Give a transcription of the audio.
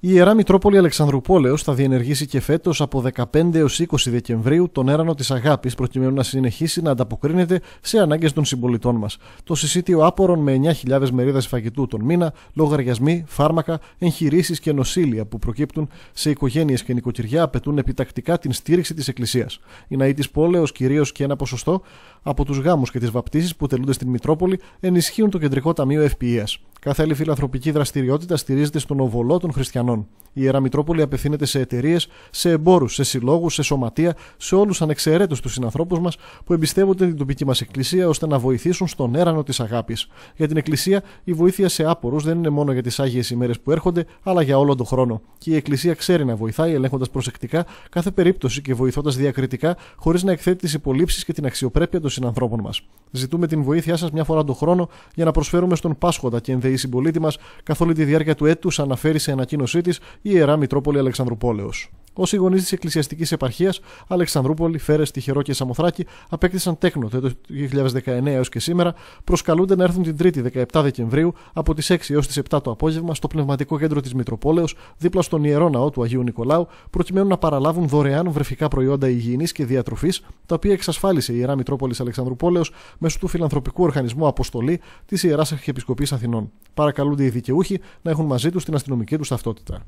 Η Ιερά Μητρόπολη Αλεξανδρουπόλεως θα διενεργήσει και φέτος από 15 έω 20 Δεκεμβρίου τον έρανο της Αγάπης προκειμένου να συνεχίσει να ανταποκρίνεται σε ανάγκες των συμπολιτών μας. Το συσίτιο άπορων με 9.000 μερίδε φαγητού τον μήνα, λογαριασμοί, φάρμακα, εγχειρήσεις και νοσήλια που προκύπτουν σε οικογένειες και νοικοκυριά απαιτούν επιτακτικά την στήριξη της Εκκλησίας. Η ναοί της Πόλεως κυρίως και ένα ποσοστό από τους γάμους και τις βαπτήσει που τελούνται στην Μητρόπολη ενισχύουν το Κεντρικό Ταμείο ευπηία. Κάθε άλλη φιλανθρωπική δραστηριότητα στηρίζεται στον οβολό των χριστιανών. Η Ιερά Μητρόπολη απευθύνεται σε εταιρείες, σε εμπόρους, σε συλλόγους, σε σωματεία, σε όλους ανεξαιρέτως τους συνανθρώπους μας που εμπιστεύονται την τοπική μας Εκκλησία ώστε να βοηθήσουν στον έρανο της αγάπης. Για την Εκκλησία, η βοήθεια σε άπορους δεν είναι μόνο για τις άγιες ημέρες που έρχονται, αλλά για όλο τον χρόνο. Και η Εκκλησία ξέρει να βοηθάει, ελέγχοντας προσεκτικά κάθε περίπτωση και βοηθώντας διακριτικά, χωρίς να εκθέτει τις υπολείψεις και την αξιοπρέπεια των συνανθρώπων μας. Ζητούμε την βοήθειά σας μια φορά τον χρόνο για να προσφέρουμε στον Πάσχοντα και ενδεή συμπολίτη μας καθ' όλη τη διάρκεια του έτους, αναφέρει σε ανακοίνωσή της η Ιερά Μητρόπολη Αλεξανδρουπόλεως. Όσοι γονείς της Εκκλησιαστικής Επαρχίας Αλεξανδρούπολη, Φέρες, Τυχερό και Σαμοθράκη απέκτησαν τέκνο το 2019 έως και σήμερα, προσκαλούνται να έρθουν την 3η 17 Δεκεμβρίου από τις 6 έως τις 7 το απόγευμα στο πνευματικό κέντρο της Μητροπόλεως δίπλα στον ιερό ναό του Αγίου Νικολάου, προκειμένου να παραλάβουν δωρεάν βρεφικά προϊόντα υγιεινής και διατροφής, τα οποία εξασφάλισε η ιερά Μητρόπολης Αλεξανδρουπόλεω μέσω του φιλανθρωπικού οργανισμού Αποστολή της Ιεράς Αρχιεπισκοπής Αθηνών. Παρακαλούνται οι δικαιούχοι να έχουν μαζί τους την αστυνομική τους ταυτότητα.